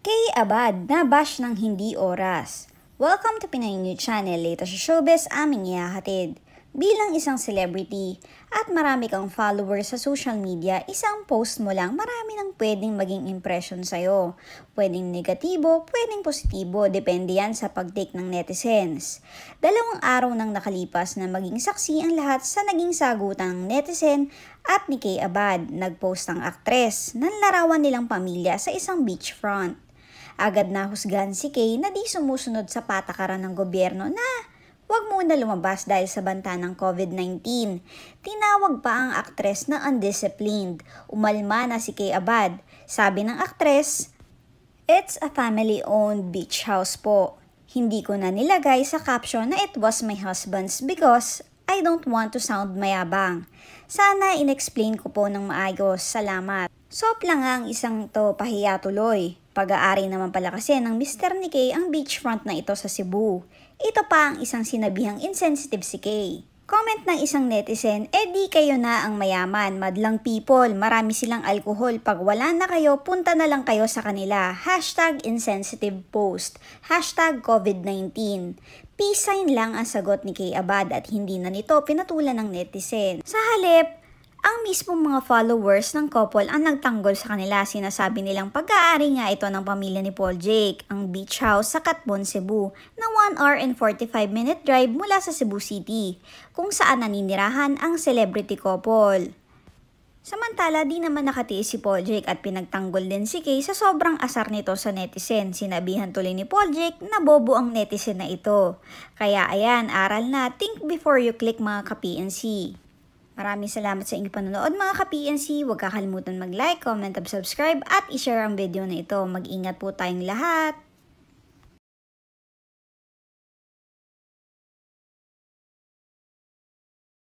Kay Abad, nabash ng hindi oras. Welcome to Pinay New Channel, ito sa showbiz aming iahatid. Bilang isang celebrity at marami kang followers sa social media, isang post mo lang marami nang pwedeng maging impression sa'yo. Pwedeng negatibo, pwedeng positibo, depende yan sa pagtake ng netizens. Dalawang araw nang nakalipas na maging saksi ang lahat sa naging sagutan ng netizen at ni Kay Abad, nagpost ang aktres ng larawan nilang pamilya sa isang beachfront. Agad na husgan si Kay na di sumusunod sa patakaran ng gobyerno na wag muna lumabas dahil sa banta ng COVID-19. Tinawag pa ang aktres na undisciplined. Umalma na si Kay Abad. Sabi ng aktres, It's a family-owned beach house po. Hindi ko na nilagay sa caption na it was my husband's because I don't want to sound mayabang. Sana inexplain ko po ng maayos. Salamat. Soap lang ang isang to pahiya tuloy. Pag-aari naman pala kasi ng Mr. ni Kay ang beachfront na ito sa Cebu. Ito pa ang isang sinabihang insensitive si Kay. Comment ng isang netizen, eh di kayo na ang mayaman, madlang people, marami silang alkohol, pag wala na kayo, punta na lang kayo sa kanila. Hashtag insensitive post, hashtag COVID-19. Peace sign lang ang sagot ni Kay Abad at hindi na nito pinatulan ng netizen. Sa halip, ang mismong mga followers ng couple ang nagtanggol sa kanila. Sinasabi nilang pag-aari nga ito ng pamilya ni Paul Jake, ang beach house sa Katbon, Cebu, na 1 hour and 45 minute drive mula sa Cebu City, kung saan naninirahan ang celebrity couple. Samantala, di naman nakatiis si Paul Jake at pinagtanggol din si Kay sa sobrang asar nito sa netizen. Sinabihan tuloy ni Paul Jake na bobo ang netizen na ito. Kaya ayan, aral na, think before you click mga ka-PNC. Maraming salamat sa inyong panonood mga ka-PNC. Huwag kakalimutan mag-like, comment, at subscribe at i-share ang video na ito. Mag-ingat po tayong lahat.